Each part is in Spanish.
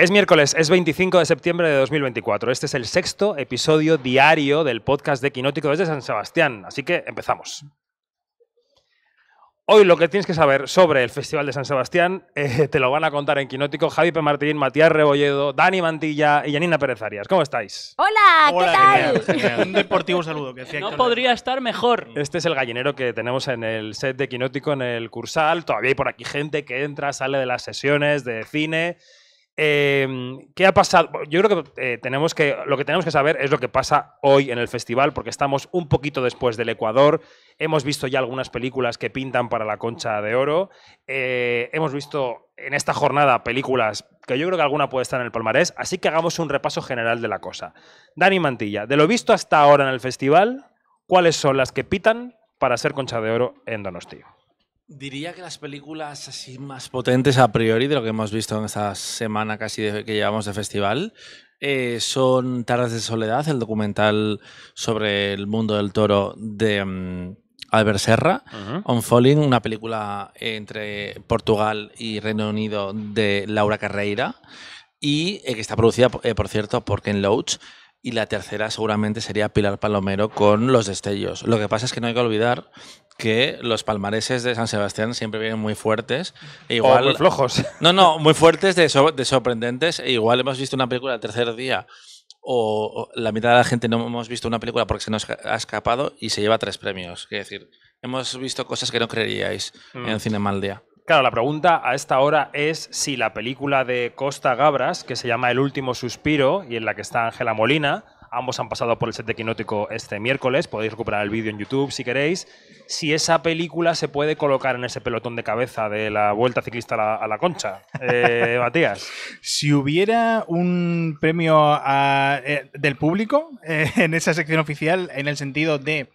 Es miércoles, es 25 de septiembre de 2024. Este es el sexto episodio diario del podcast de Quinótico desde San Sebastián, así que empezamos. Hoy lo que tienes que saber sobre el Festival de San Sebastián eh, te lo van a contar en Quinótico Javi P. Martín, Matías Rebolledo, Dani Mantilla y Janina Pérez Arias. ¿Cómo estáis? ¡Hola! Hola qué tal? Un deportivo saludo. no podría estar mejor. Este es el gallinero que tenemos en el set de Quinótico en el Cursal. Todavía hay por aquí gente que entra, sale de las sesiones de cine. Em, ¿qué ha pasado? Yo creo que, eh, tenemos que lo que tenemos que saber es lo que pasa hoy en el festival, porque estamos un poquito después del Ecuador. Hemos visto ya algunas películas que pintan para la concha de oro. Eh, hemos visto en esta jornada películas que yo creo que alguna puede estar en el palmarés, así que hagamos un repaso general de la cosa. Dani Mantilla, de lo visto hasta ahora en el festival, ¿cuáles son las que pitan para ser concha de oro en Donostia? Diría que las películas así más potentes a priori de lo que hemos visto en esta semana casi que llevamos de festival eh, son Tardes de Soledad, el documental sobre el mundo del toro de mm, Albert Serra, On Falling, una película entre Portugal y Reino Unido de Laura Carreira y eh, que está producida, eh, por cierto, por Ken Loach y la tercera seguramente sería Pilar Palomero con Los Destellos. Lo que pasa es que no hay que olvidar que los palmareses de San Sebastián siempre vienen muy fuertes. E igual, o muy flojos. No, no, muy fuertes, de, sorprendentes. E igual hemos visto una película el tercer día o, la mitad de la gente no hemos visto una película porque se nos ha escapado y se lleva tres premios. Es decir, hemos visto cosas que no creeríais mm. en Cinemaldia. Claro, la pregunta a esta hora es si la película de Costa Gabras, que se llama El último suspiro y en la que está Ángela Molina, ambos han pasado por el set de Quinótico este miércoles, podéis recuperar el vídeo en YouTube si queréis, si esa película se puede colocar en ese pelotón de cabeza de la Vuelta Ciclista a la, Concha, eh, Matías. Si hubiera un premio eh, del público eh, en esa sección oficial, en el sentido de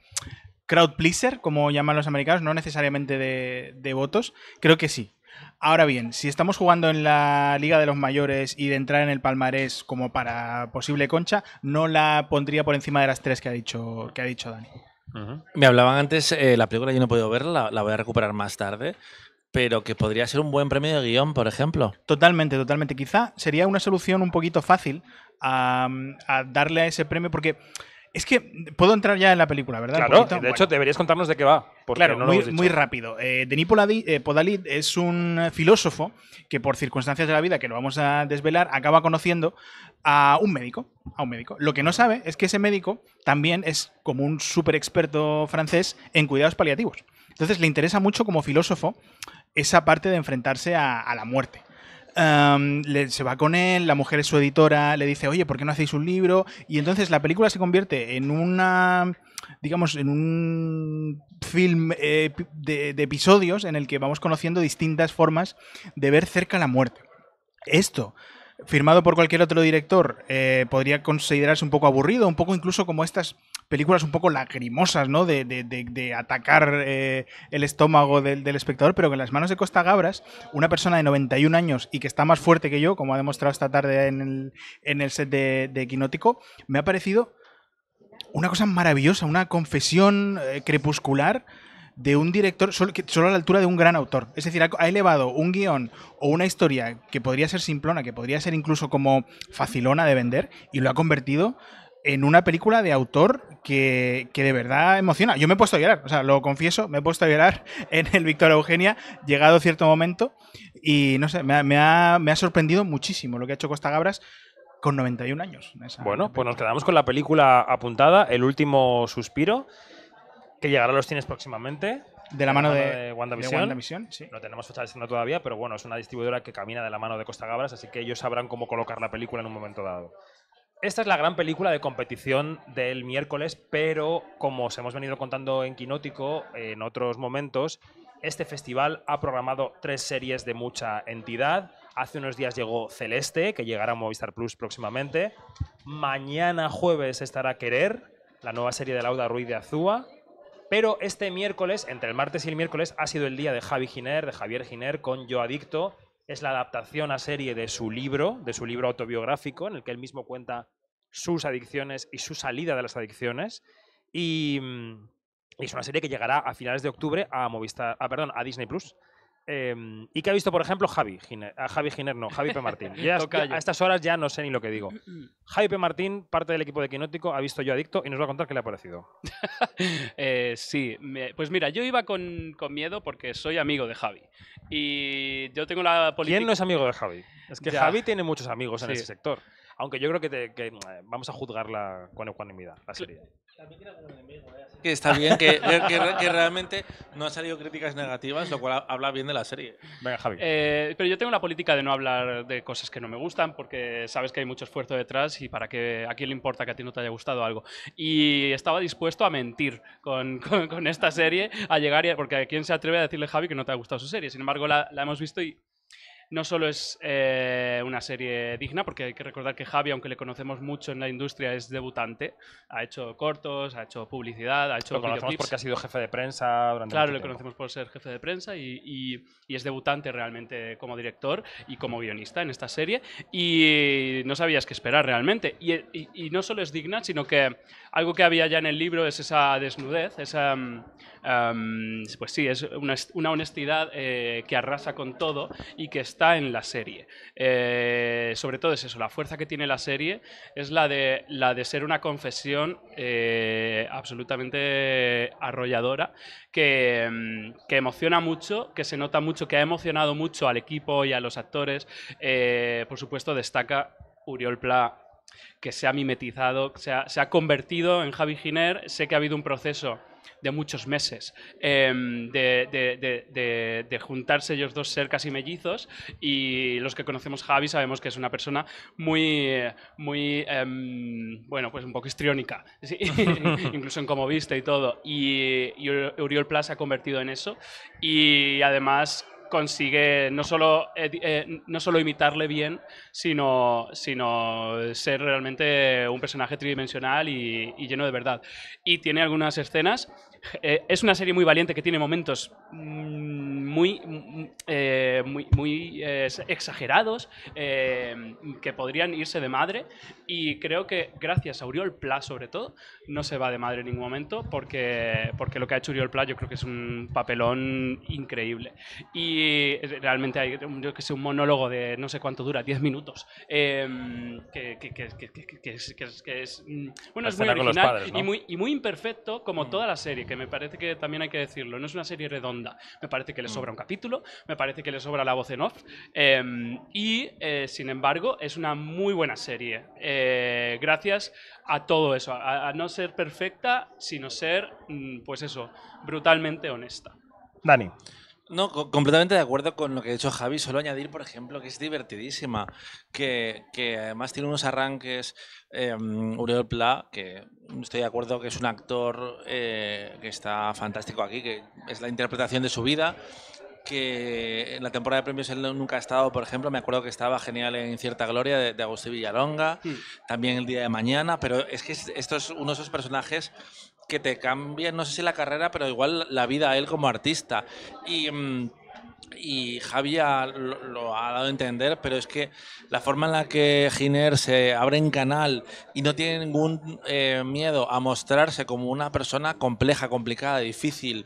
crowd pleaser, como llaman los americanos, no necesariamente de, votos. Creo que sí. Ahora bien, si estamos jugando en la Liga de los Mayores y de entrar en el palmarés como para posible concha, no la pondría por encima de las tres que ha dicho, que ha dicho Dani. Me hablaban antes, eh, la película yo no he podido verla, la voy a recuperar más tarde, pero que podría ser un buen premio de guión, por ejemplo. Totalmente, totalmente. Quizá sería una solución un poquito fácil a darle a ese premio porque es que puedo entrar ya en la película, ¿verdad? Claro, de hecho deberías contarnos de qué va. Claro, muy, rápido. Eh, Denis Podalid eh, es un filósofo que por circunstancias de la vida que lo vamos a desvelar acaba conociendo a un médico, a un médico. Lo que no sabe es que ese médico también es como un súper experto francés en cuidados paliativos. Entonces le interesa mucho como filósofo esa parte de enfrentarse a la muerte. Em, se va con él, la mujer es su editora, le dice, oye, ¿por qué no hacéis un libro? Y entonces la película se convierte en una digamos, en un film eh, de, episodios en el que vamos conociendo distintas formas de ver cerca la muerte. Esto, firmado por cualquier otro director, eh, podría considerarse un poco aburrido, un poco incluso como estas películas un poco lacrimosas ¿no? De, atacar eh, el estómago del, espectador, pero que en las manos de Costa Gabras, una persona de 91 años y que está más fuerte que yo, como ha demostrado esta tarde en el, set de Quinótico, me ha parecido una cosa maravillosa, una confesión eh, crepuscular de un director solo, solo, a la altura de un gran autor. Es decir, ha, elevado un guión o una historia que podría ser simplona, que podría ser incluso como facilona de vender, y lo ha convertido en una película de autor que, que, de verdad emociona. Yo me he puesto a llorar, o sea, lo confieso, me he puesto a llorar en el Víctor Eugenia, llegado cierto momento, y no sé, me ha, sorprendido muchísimo lo que ha hecho Costa Gabras con 91 años. Bueno, pues nos quedamos con la película apuntada, El último suspiro, que llegará a los cines próximamente. De la mano, de, Wanda No tenemos fecha de estreno todavía, pero bueno, es una distribuidora que camina de la mano de Costa Gabras, así que ellos sabrán cómo colocar la película en un momento dado. Esta es la gran película de competición del miércoles, pero como os hemos venido contando en Quinótico en otros momentos, este festival ha programado tres series de mucha entidad. Hace unos días llegó Celeste, que llegará a Movistar Plus próximamente. Mañana jueves estará Querer, la nueva serie de Lauda Ruiz de Azúa. Pero este miércoles, entre el martes y el miércoles, ha sido el día de Javi Giner, de Javier Giner con Yo Adicto es la adaptación a serie de su libro, de su libro autobiográfico, en el que él mismo cuenta sus adicciones y su salida de las adicciones. Y, mm, es una serie que llegará a finales de octubre a Movistar, ah, perdón, a Disney Plus. Em, y que ha visto, por ejemplo, Javi Javi Giner, no, Javi P. Martín. a estas horas ya no sé ni lo que digo. Javi P. Martín, parte del equipo de Quinótico, ha visto Yo Adicto y nos va a contar qué le ha parecido. Eh, sí, pues mira, yo iba con, miedo porque soy amigo de Javi. Y yo tengo la política... ¿Quién no es amigo de Javi? Es que Javi tiene muchos amigos en ese sector. Aunque yo creo que, eh, vamos a juzgarla con ecuanimidad, la serie. ¿eh? Que está bien, que, realmente no han salido críticas negativas, lo cual habla bien de la serie. Venga, eh, pero yo tengo la política de no hablar de cosas que no me gustan, porque sabes que hay mucho esfuerzo detrás y para que a quién le importa que a ti no te haya gustado algo. Y estaba dispuesto a mentir con, esta serie, a llegar y porque a quién se atreve a decirle, Javi, que no te ha gustado su serie. Sin embargo, la hemos visto y no solo es eh, una serie digna, porque hay que recordar que Javi, aunque le conocemos mucho en la industria, es debutante. Ha hecho cortos, ha hecho publicidad, ha hecho. Lo conocemos porque ha sido jefe de prensa durante. Claro, lo conocemos por ser jefe de prensa y, es debutante realmente como director y como guionista en esta serie. Y no sabías qué esperar realmente. Y, no solo es digna, sino que algo que había ya en el libro es esa desnudez, esa. pues sí, es una, honestidad eh, que arrasa con todo y que está está en la serie. Eh, sobre todo es eso, la fuerza que tiene la serie es la de, la de ser una confesión eh, absolutamente arrolladora, mm, que, emociona mucho, que se nota mucho, que ha emocionado mucho al equipo y a los actores. Eh, por supuesto, destaca Uriol Pla que se ha mimetizado, se ha, se ha convertido en Javi Giner. Sé que ha habido un proceso de muchos meses, em, de, juntarse ellos dos, cercas y mellizos, y los que conocemos Javi sabemos que es una persona muy, muy em, bueno, pues un poco histriónica, incluso en cómo viste y todo, y, y Uriol se ha convertido en eso, y además consigue no solo, eh, eh, no solo imitarle bien, sino, sino ser realmente un personaje tridimensional y lleno de verdad. Y tiene algunas escenas eh, es una serie muy valiente que tiene momentos mm, mm, eh, muy, muy, eh, exagerados que podrían irse de madre y creo que gracias a Uriol Pla sobre todo no se va de madre en ningún momento porque, porque lo que ha hecho Uriol Pla yo creo que es un papelón increíble y realmente hay que sé, un monólogo de no sé cuánto dura, 10 minutos em, que, es, mm, bueno, es muy original y, muy, y muy imperfecto como toda la serie que me parece que también hay que decirlo, no es una serie redonda. Me parece que le mm. sobra un capítulo, me parece que le sobra la voz en off. Em, y, eh, sin embargo, es una muy buena serie. Eh, gracias a todo eso, a, a, no ser perfecta, sino ser, mm, pues eso, brutalmente honesta. Dani. No, completamente de acuerdo con lo que ha dicho Javi. Solo añadir, por ejemplo, que es divertidísima, que, además tiene unos arranques. Em, Uriel Pla, que estoy de acuerdo que es un actor eh, que está fantástico aquí, que es la interpretación de su vida que en la temporada de premios él nunca ha estado, por ejemplo, me acuerdo que estaba genial en Cierta Gloria de, Agustín Villalonga, mm. también el día de mañana, pero es que esto es uno de esos personajes que te cambia, no sé si la carrera, pero igual la vida a él como artista. Y. Mm, Javi lo, ha dado a entender, pero es que la forma en la que Giner se abre en canal y no tiene ningún eh, miedo a mostrarse como una persona compleja, complicada, difícil,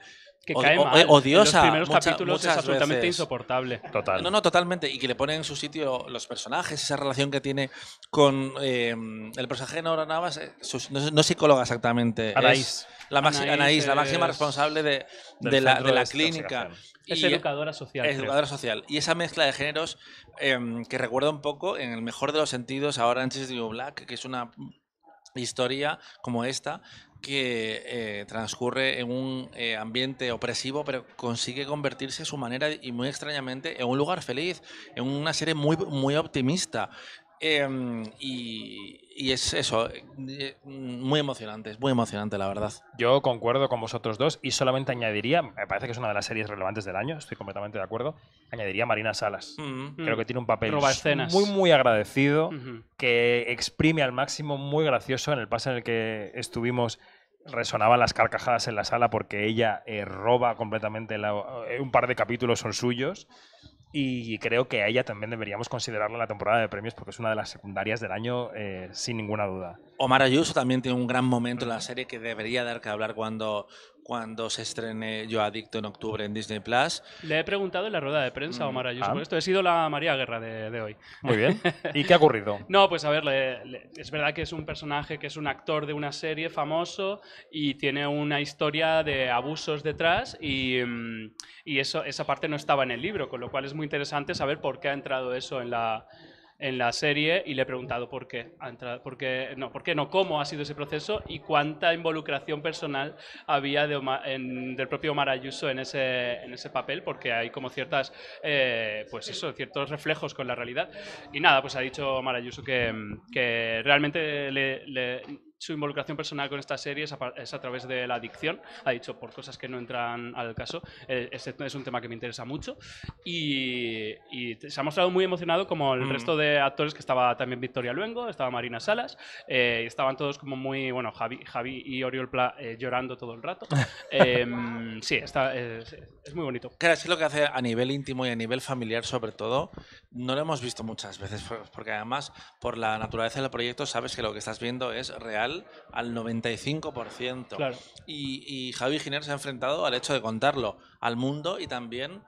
que cae odiosa. En los primeros capítulos es absolutamente insoportable. Total. No, no, totalmente. Y que le ponen en su sitio los personajes, esa relación que tiene con em, el personaje de Nora Navas, eh, no, psicóloga exactamente. Anaís. la Anaís, la máxima responsable de, la, clínica. es educadora social. educadora social. Y esa mezcla de géneros em, que recuerda un poco, en el mejor de los sentidos, ahora is the New Black, que es una historia como esta, que eh, transcurre en un eh, ambiente opresivo, pero consigue convertirse a su manera y muy extrañamente en un lugar feliz, en una serie muy, muy optimista. Em, y, es eso, eh, eh, muy emocionante, es muy emocionante la verdad. Yo concuerdo con vosotros dos y solamente añadiría, me parece que es una de las series relevantes del año, estoy completamente de acuerdo, añadiría Marina Salas. Mm. Creo que tiene un papel muy, muy agradecido, que exprime al máximo, muy gracioso en el paso en el que estuvimos resonaban las carcajadas en la sala porque ella eh, roba completamente un par de capítulos son suyos y creo que a ella también deberíamos considerarla en la temporada de premios porque es una de las secundarias del año eh, sin ninguna duda. Omar Ayuso también tiene un gran momento en la serie que debería dar que hablar cuando, cuando se estrene Yo Adicto en octubre en Disney Plus. Le he preguntado en la rueda de prensa, Omar Ayuso, ah. esto. He sido la María Guerra de, hoy. Muy bien. ¿Y qué ha ocurrido? no, pues a ver, es verdad que es un personaje que es un actor de una serie famoso y tiene una historia de abusos detrás y, mm, y eso, esa parte no estaba en el libro, con lo cual es muy interesante saber por qué ha entrado eso en la en la serie y le he preguntado por qué, por qué, no, por qué no, cómo ha sido ese proceso y cuánta involucración personal había de del propio Marayuso en ese, en ese papel, porque hay como ciertas, eh, pues eso, ciertos reflejos con la realidad. Y nada, pues ha dicho Marayuso que, que realmente le su involucración personal con esta serie es a través de la adicción. Ha dicho, por cosas que no entran al caso, eh, este es un tema que me interesa mucho. Y, se ha mostrado muy emocionado como el mm. resto de actores, que estaba también Victoria Luengo, estaba Marina Salas, eh, estaban todos como muy, bueno, Javi, Javi y Oriol Pla eh, llorando todo el rato. Em, sí, está, es, muy bonito. Claro, es lo que hace a nivel íntimo y a nivel familiar sobre todo, no lo hemos visto muchas veces, porque además por la naturaleza del proyecto sabes que lo que estás viendo es real al 95%. Y, y, Javi Giner se ha enfrentado al hecho de contarlo al mundo y también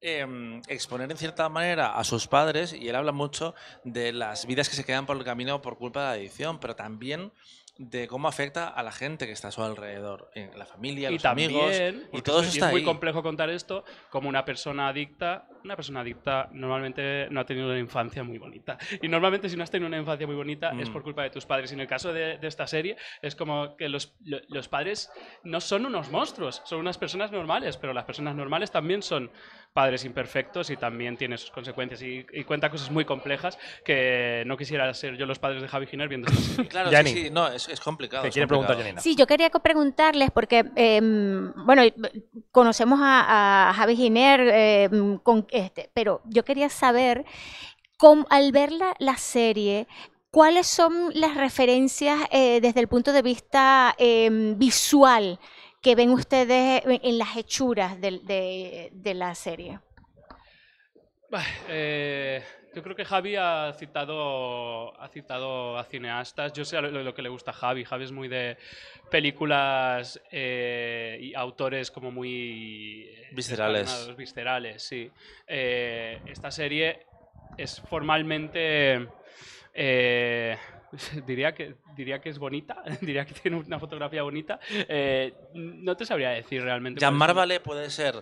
em, exponer en cierta manera a sus padres, y él habla mucho de las vidas que se quedan por el camino por culpa de la adicción, pero también de cómo afecta a la gente que está a su alrededor, en eh, la familia, y los amigos, y todo eso está es muy complejo contar esto como una persona adicta una persona adicta normalmente no ha tenido una infancia muy bonita. Y normalmente si no has tenido una infancia muy bonita es mm. por culpa de tus padres. Y en el caso de, esta serie es como que los, los, padres no son unos monstruos, son unas personas normales, pero las personas normales también son padres imperfectos y también tienen sus consecuencias. Y, cuenta cosas muy complejas que no quisiera ser yo los padres de Javi Giner viendo Claro, no, es, es complicado. quiere preguntar, Sí, yo quería preguntarles porque, em, bueno, conocemos a, Javi Giner em, con este, pero yo quería saber, al ver la, serie, ¿cuáles son las referencias eh, desde el punto de vista em, visual que ven ustedes en las hechuras de, la serie? Eh, yo creo que Javi ha citado, ha citado a cineastas. Yo sé lo, que le gusta a Javi. Javi es muy de películas eh, y autores como muy... Eh, viscerales. Viscerales, sí. Eh, esta serie es formalmente... diría que diría que es bonita, diría que tiene una fotografía bonita. no te sabría decir realmente. Ya Vale puede ser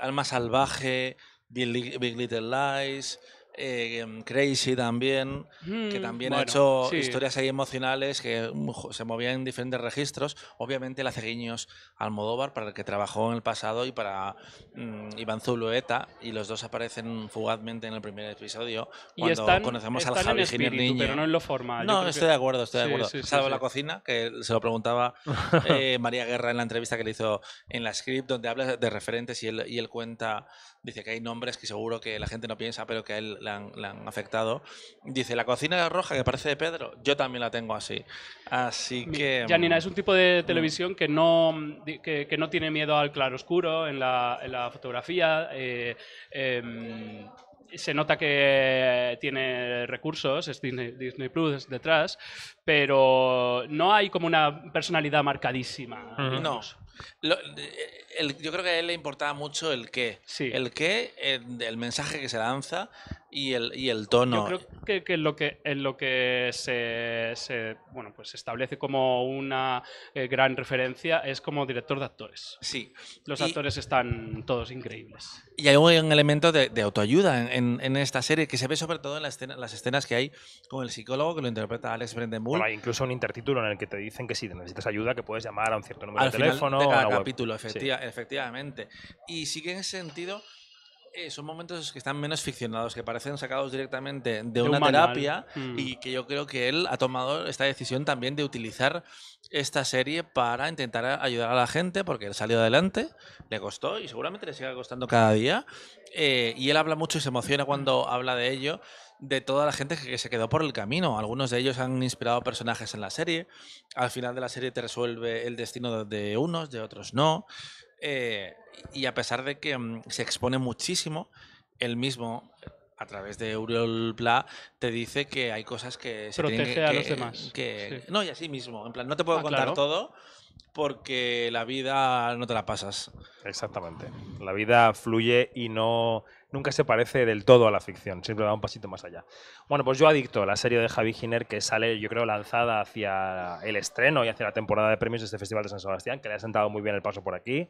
Alma Salvaje, Big Little Lies, eh, em, Crazy también, que mm, también ha hecho historias ahí emocionales que mm, se movían en diferentes registros. Obviamente le hace guiños al Modóvar, para el que trabajó en el pasado, y para mm, Iván Zulueta, y los dos aparecen fugazmente en el primer episodio, cuando y conocemos al Javi espíritu, Niño. Pero no en lo formal. No, estoy de acuerdo, estoy de acuerdo. Salvo la cocina, que se lo preguntaba eh, María Guerra en la entrevista que le hizo en la script, donde habla de referentes y él, y él cuenta, dice que hay nombres que seguro que la gente no piensa, pero que a él le han, afectado. Dice, la cocina roja que parece de Pedro, yo también la tengo así. Así que... Mm, Janina, es un tipo de mm. televisión que no, no tiene miedo al claroscuro en la, en la fotografía. Eh, em, se nota que tiene recursos, es Disney, Plus detrás, pero no hay como una personalidad marcadísima. No. Eh, yo creo que a él le importaba mucho el qué. El qué, eh, el, mensaje que se lanza y el, y el tono. Yo creo que, que, lo que en lo que se, bueno, pues establece como una eh, gran referencia es como director de actores. Sí. Los actores están todos increíbles. Y hay un elemento de, autoayuda en, en, esta serie que se ve sobre todo en las escenas que hay con el psicólogo que lo interpreta Alex Brandenburg. hay incluso un intertítulo en el que te dicen que si necesitas ayuda que puedes llamar a un cierto número de teléfono. Final de capítulo, efectivamente. Y sigue en ese sentido eh, son momentos que están menos ficcionados, que parecen sacados directamente de, una terapia mm. y que yo creo que él ha tomado esta decisión también de utilizar esta serie para intentar ayudar a la gente porque él salió adelante, le costó y seguramente le siga costando cada día. Eh, y él habla mucho y se emociona cuando habla de ello, de toda la gente que se quedó por el camino. Algunos de ellos han inspirado personajes en la serie. Al final de la serie te resuelve el destino de unos, de otros no. Eh, y a pesar de que mm, se expone muchísimo, él mismo a través de Uriol Pla, te dice que hay cosas que se protege a los demás. Que, No, y así mismo. En plan, no te puedo ah, contar todo porque la vida no te la pasas. Exactamente. La vida fluye y no nunca se parece del todo a la ficción, siempre va un pasito más allá. Bueno, pues yo adicto a la serie de Javi Giner que sale, yo creo, lanzada hacia el estreno y hacia la temporada de premios de este Festival de San Sebastián, que le ha sentado muy bien el paso por aquí.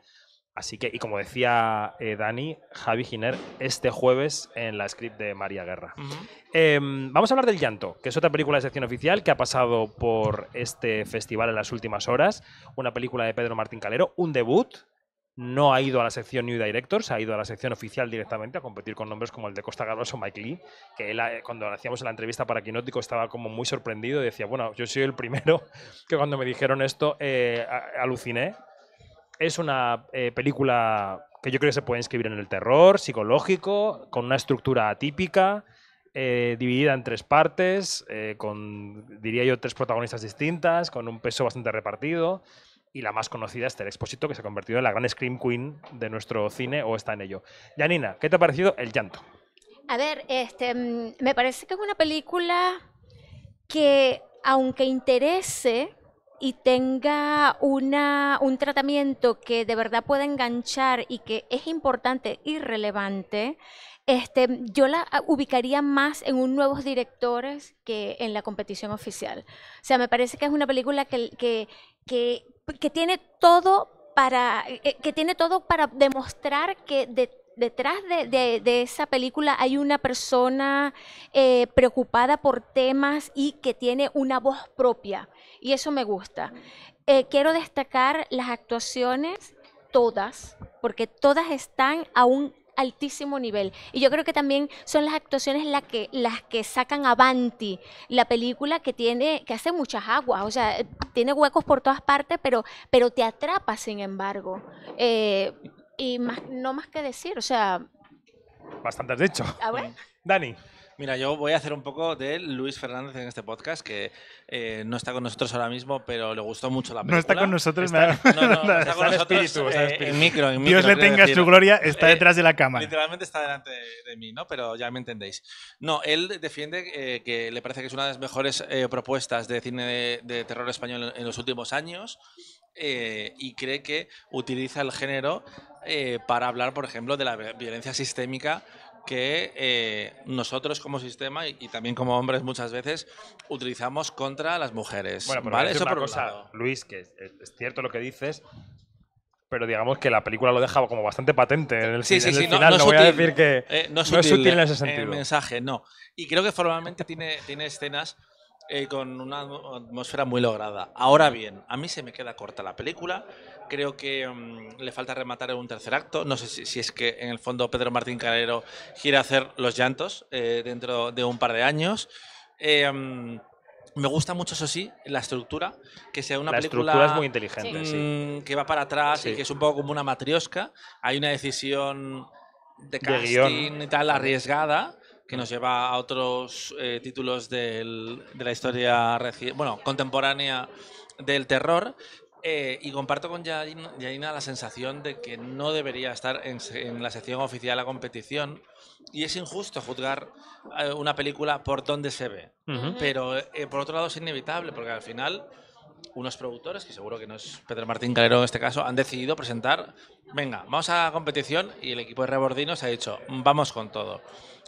Así que, y como decía eh, Dani, Javi Giner este jueves en la script de María Guerra. Em, vamos a hablar del Llanto, que es otra película de sección oficial que ha pasado por este festival en las últimas horas. Una película de Pedro Martín Calero, un debut no ha ido a la sección New Directors, ha ido a la sección oficial directamente a competir con nombres como el de Costa Gavras o Mike Lee, que él, eh, cuando hacíamos la entrevista para Quinótico estaba como muy sorprendido y decía, bueno, yo soy el primero que cuando me dijeron esto eh, aluciné. Es una eh, película que yo creo que se puede inscribir en el terror psicológico, con una estructura atípica, dividida en tres partes, con, diría yo, tres protagonistas distintas, con un peso bastante repartido y la más conocida Esther Expósito, que se ha convertido en la gran Scream Queen de nuestro cine o está en ello. Janina, ¿qué te ha parecido El Llanto? A ver, este, mm, me parece que es una película que, aunque interese y tenga una, un tratamiento que de verdad pueda enganchar y que es importante y relevante, este, yo la ah, ubicaría más en un nuevos directores que en la competición oficial. O sea, me parece que es una película que, que, que que tiene todo para, eh, que tiene todo para demostrar que detrás de, esa película hay una persona eh, preocupada por temas y que tiene una voz propia. Y eso me gusta. Mm. Eh, quiero destacar las actuaciones, todas, porque todas están aún altísimo nivel. Y yo creo que también son las actuaciones las que, las que sacan avanti la película que tiene, que hace muchas aguas, o sea, tiene huecos por todas partes, pero, pero te atrapa sin embargo. Eh, y más, no más que decir, o sea... Bastante has dicho. Dani. Mira, yo voy a hacer un poco de Luis Fernández en este podcast, que eh, no está con nosotros ahora mismo, pero le gustó mucho la película. No está con nosotros, no, no, está con nosotros eh, espíritu, En micro, en micro, Dios le tenga su gloria, está eh, detrás de la cámara. Literalmente está delante de, mí, ¿no? Pero ya me entendéis. No, él defiende que le parece que es una de las mejores propuestas de cine de, terror español en, los últimos años. y cree que utiliza el género para hablar, por ejemplo, de la violencia sistémica que eh, nosotros como sistema y, también como hombres muchas veces utilizamos contra las mujeres. Bueno, ¿vale? Eso cosa, Luis, que es, cierto lo que dices, pero digamos que la película lo deja como bastante patente en el, en el final. No, voy a decir que eh, no es, útil en ese sentido. mensaje, no. Y creo que formalmente tiene, tiene escenas eh, con una atmósfera muy lograda. Ahora bien, a mí se me queda corta la película. Creo que mm, le falta rematar un tercer acto. No sé si, es que en el fondo Pedro Martín Carrero gira hacer los llantos eh, dentro de un par de años. Eh, mm, me gusta mucho, eso sí, la estructura, que sea una la película... Estructura es muy inteligente, mm, sí. Que va para atrás y que es un poco como una matriosca. Hay una decisión de casting y tal arriesgada que nos lleva a otros eh, títulos de la historia bueno, contemporánea del terror. Eh, y comparto con Yaina la sensación de que no debería estar en, la sección oficial la competición. Y es injusto juzgar eh, una película por dónde se ve. Pero por otro lado es inevitable, porque al final unos productores, que seguro que no es Pedro Martín Calero en este caso, han decidido presentar, venga, vamos a competición y el equipo de Rebordino se ha dicho, vamos con todo.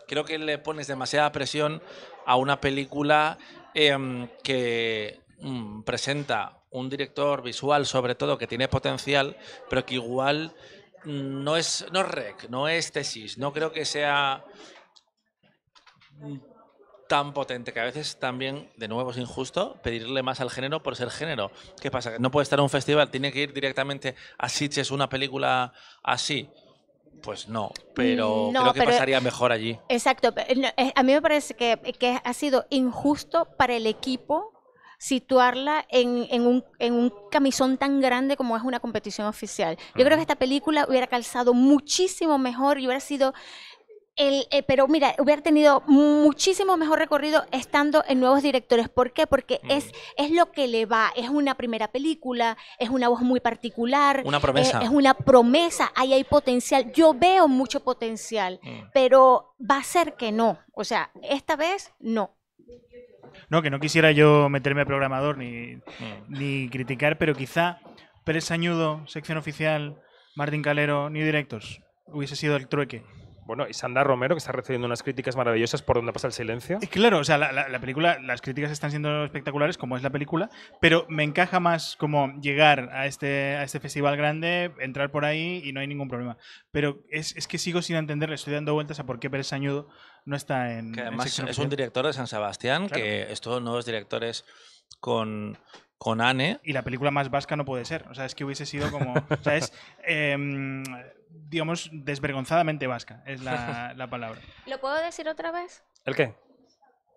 Creo que le pones demasiada presión a una película em, que mm, presenta un director visual, sobre todo, que tiene potencial, pero que igual no es, no rec, no es tesis. No creo que sea tan potente que a veces también, de nuevo es injusto, pedirle más al género por ser género. ¿Qué pasa? Que no puede estar en un festival, tiene que ir directamente a es una película así. Pues no, pero mm, creo que pasaría mejor allí. Exacto. Eh, a mí me parece que, ha sido injusto para el equipo situarla en, un, en, un, camisón tan grande como es una competición oficial. Yo creo que esta película hubiera calzado muchísimo mejor y hubiera sido eh, pero mira, hubiera tenido muchísimo mejor recorrido estando en nuevos directores. ¿Por qué? Porque mm. es, es lo que le va, es una primera película, es una voz muy particular. Una eh, es una promesa, ahí hay potencial. Yo veo mucho potencial, mm. pero va a ser que no. O sea, esta vez no. No, que no quisiera yo meterme a programador ni, mm. ni criticar, pero quizá Pérez Sañudo, sección oficial, Martín Calero, New Directors, hubiese sido el trueque. Bueno, y Sandra Romero, que está recibiendo unas críticas maravillosas por donde pasa el silencio. Y eh, claro, o sea, la, película, las críticas están siendo espectaculares, como es la película, pero me encaja más como llegar a este, a este festival grande, entrar por ahí y no hay ningún problema. Pero es, que sigo sin entender, le estoy dando vueltas a por qué Pérez Sañudo no está en. además es un director de San Sebastián, que que estos nuevos directores con, con Anne. Y la película más vasca no puede ser. O sea, es que hubiese sido como. o sea, es. Em, digamos, desvergonzadamente vasca, es la, palabra. ¿Lo puedo decir otra vez? ¿El qué?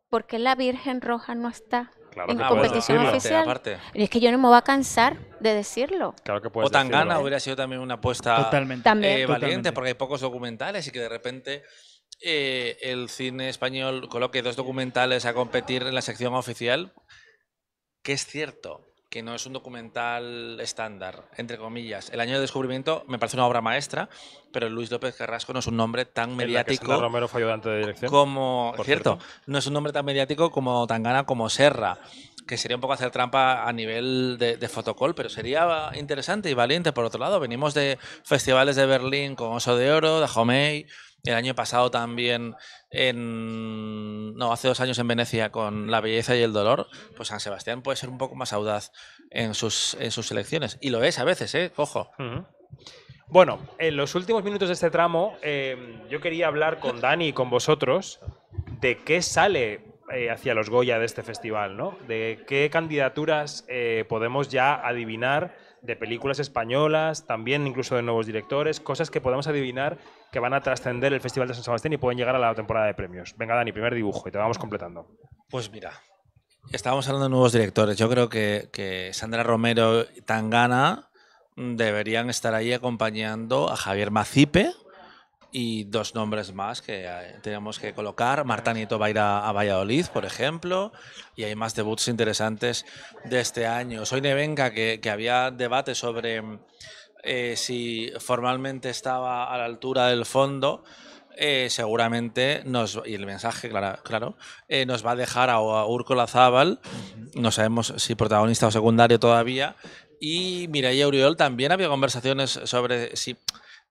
Porque la Virgen Roja no está en competición oficial. Y es que yo no me voy a cansar de decirlo. Claro que o tan gana hubiera sido también una apuesta totalmente. Eh, eh, valiente, porque hay pocos documentales y que de repente eh, el cine español coloque dos documentales a competir en la sección oficial, que es cierto que no es un documental estándar, entre comillas. El año de descubrimiento me parece una obra maestra, pero Luis López Carrasco no es un nombre tan mediático. Como, por cierto, no es un nombre tan mediático como Tangana, como Serra, que sería un poco hacer trampa a nivel de, de pero sería interesante y valiente. Por otro lado, venimos de festivales de Berlín con Oso de Oro, de Homey el año pasado también en, no, hace dos años en Venecia con La belleza y el dolor, pues San Sebastián puede ser un poco más audaz en sus, en sus elecciones Y lo es a veces, ¿eh? Ojo. Bueno, en los últimos minutos de este tramo, eh, yo quería hablar con Dani y con vosotros de qué sale eh, hacia los Goya de este festival, ¿no? De qué candidaturas eh, podemos ya adivinar de películas españolas, también incluso de nuevos directores, cosas que podemos adivinar que van a trascender el Festival de San Sebastián y pueden llegar a la temporada de premios. Venga, Dani, primer dibujo y te vamos completando. Pues mira, estábamos hablando de nuevos directores. Yo creo que, que Sandra Romero y Tangana deberían estar ahí acompañando a Javier Macipe y dos nombres más que eh, tenemos que colocar. Marta Nieto va a ir a, Valladolid, por ejemplo, y hay más debuts interesantes de este año. Soy Nevenka, que, que había debate sobre eh, si formalmente estaba a la altura del fondo. Eh, seguramente nos y el mensaje claro, claro nos va a dejar a, a Lazábal. no sabemos si protagonista o secundario todavía y Mireia Uriol también había conversaciones sobre si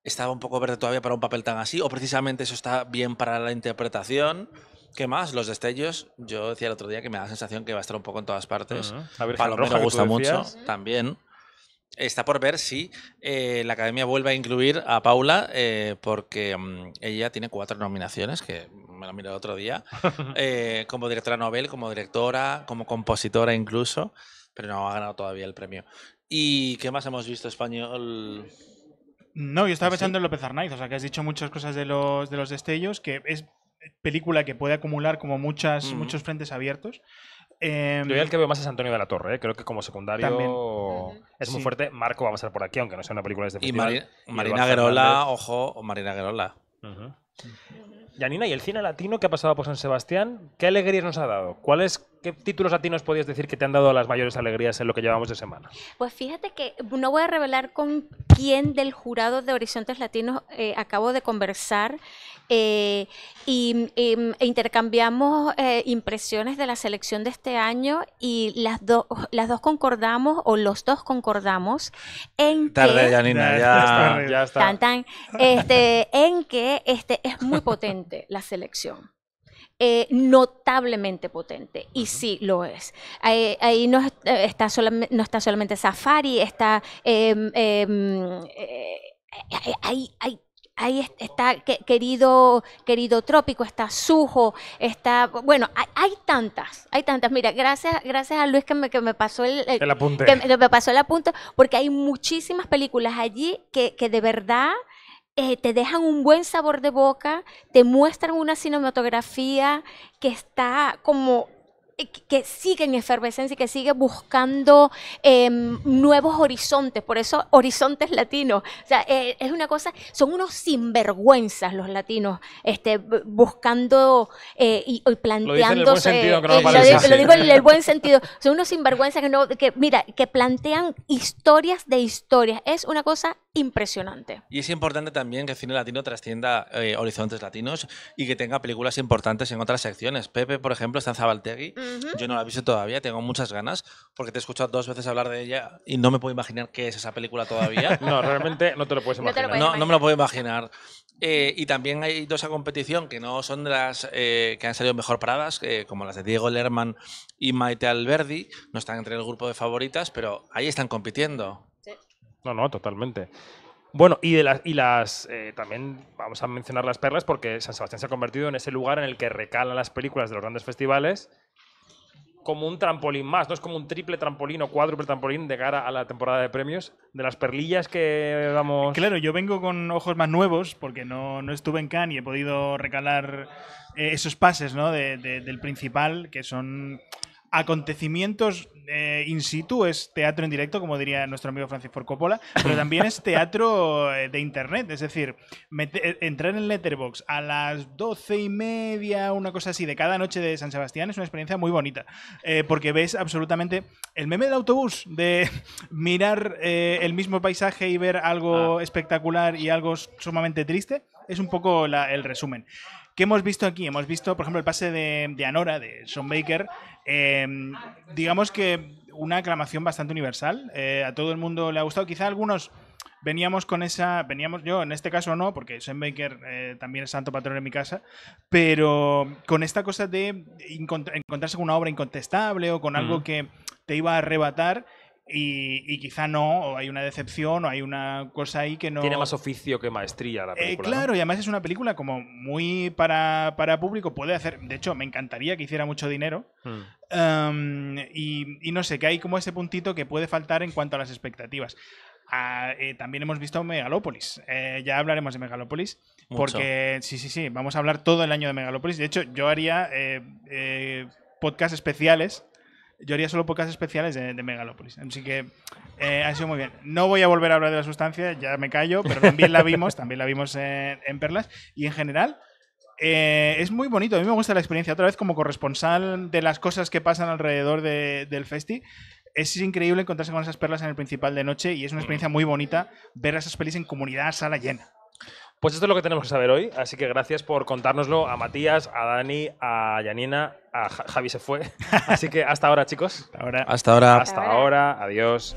estaba un poco verde todavía para un papel tan así, o precisamente eso está bien para la interpretación. ¿Qué más? Los destellos. Yo decía el otro día que me da la sensación que va a estar un poco en todas partes. A -huh. mejor me gusta mucho también. Está por ver si eh, la Academia vuelve a incluir a Paula, eh, porque mm, ella tiene cuatro nominaciones, que me la miré el otro día, eh, como directora Nobel, como directora, como compositora incluso, pero no ha ganado todavía el premio. ¿Y qué más hemos visto español? No, yo estaba ¿Ah, pensando en López Arnaiz, o sea que has dicho muchas cosas de los, de los destellos, que es película que puede acumular como muchas, muchos frentes abiertos. Eh, Yo em, el que veo más es Antonio de la Torre, ¿eh? creo que como secundario es muy fuerte. Marco va a pasar por aquí, aunque no sea una película de este festival. Y, Marina Guerola, ojo, Marina Guerola. Uh ¿y el cine latino que ha pasado por pues, San Sebastián? ¿Qué alegrías nos ha dado? ¿Cuál es ¿Qué títulos latinos podías decir que te han dado las mayores alegrías en lo que llevamos de semana? Pues fíjate que no voy a revelar con quién del jurado de Horizontes Latinos eh, acabo de conversar eh, em, E y, intercambiamos eh, impresiones de la selección de este año y las, las dos concordamos o los dos concordamos en que... en que este, es muy potente la selección. Eh, notablemente potente. Y sí lo es. Ahí, no, eh, está no está solamente Safari, está... Em, em, eh, ahí, está querido, querido Trópico, está Sujo, está... Bueno, hay, tantas, hay tantas. Mira, gracias, gracias a Luis que me, que me pasó el... apunte. Que pasó porque hay muchísimas películas allí que, que de verdad... Eh, te dejan un buen sabor de boca, te muestran una cinematografía que está como eh, que sigue en efervescencia y que sigue buscando em, nuevos horizontes, por eso horizontes latinos. O sea, eh, es una cosa, son unos sinvergüenzas los latinos, este, buscando y, planteando. planteándose. Lo, el buen sentido, digo en el buen sentido. Son unos sinvergüenzas que no, mira, que plantean historias de historias. Es una cosa impresionante. Y es importante también que el cine latino trascienda eh, horizontes latinos y que tenga películas importantes en otras secciones. Pepe, por ejemplo, está en Zabaltegui. Yo no la he visto todavía, tengo muchas ganas, porque te he escuchado dos veces hablar de ella y no me puedo imaginar qué es esa película todavía. no, realmente no te lo puedes imaginar. No, me lo puedo imaginar. Eh, y también hay dos a competición que no son de las eh, que han salido mejor paradas, como las de Diego Lerman y Maite Alberdi. No están entre el grupo de favoritas, pero ahí están compitiendo. No, no, totalmente. Bueno, y, de las, y las eh, también vamos a mencionar las perlas porque San Sebastián se ha convertido en ese lugar en el que recalan las películas de los grandes festivales como un trampolín más, no es como un triple trampolín o cuádruple trampolín de cara a la temporada de premios, de las perlillas que vamos... Claro, yo vengo con ojos más nuevos porque no, estuve en Cannes y he podido recalar eh, esos pases ¿no? del principal, que son acontecimientos in situ, es teatro en directo, como diría nuestro amigo Francis Ford Coppola, pero también es teatro eh, de internet, es decir, eh, entrar en Letterbox a las doce y media, una cosa así, de cada noche de San Sebastián es una experiencia muy bonita, eh, porque ves absolutamente el meme del autobús, de mirar el mismo paisaje y ver algo ah. espectacular y algo sumamente triste, es un poco el resumen. ¿Qué hemos visto aquí? Hemos visto, por ejemplo, el pase de, de Anora, de Sean Baker, Em, digamos que una aclamación bastante universal. Eh, a todo el mundo le ha gustado. Quizá algunos veníamos con esa. Veníamos, yo en este caso no, porque Sam eh, también es santo patrón de mi casa. Pero con esta cosa de encontrarse con una obra incontestable o con algo mm. que te iba a arrebatar y, quizá no, o hay una decepción, o hay una cosa ahí que no. Tiene más oficio que maestría la eh, película. claro, y además es una película como muy para, público, puede hacer. De hecho, me encantaría que hiciera mucho dinero. Hmm. Em, y, no sé, que hay como ese puntito que puede faltar en cuanto a las expectativas. Ah, eh, también hemos visto Megalópolis. Eh, ya hablaremos de Megalópolis. Porque sí, sí, sí, vamos a hablar todo el año de Megalópolis. De hecho, yo haría podcasts especiales yo haría solo pocas especiales de, Megalopolis. Así que eh, ha sido muy bien. No voy a volver a hablar de la sustancia, ya me callo, pero también la vimos, también la vimos en, Perlas. Y en general, eh, es muy bonito. A mí me gusta la experiencia. Otra vez, como corresponsal de las cosas que pasan alrededor del festi, es increíble encontrarse con esas perlas en el principal de noche y es una experiencia muy bonita ver esas pelis en comunidad, sala llena. Pues esto es lo que tenemos que saber hoy, así que gracias por contárnoslo a Matías, a Dani, a Janina, a Javi se fue. Así que hasta ahora, chicos. ahora. Hasta ahora. Hasta ahora. Adiós.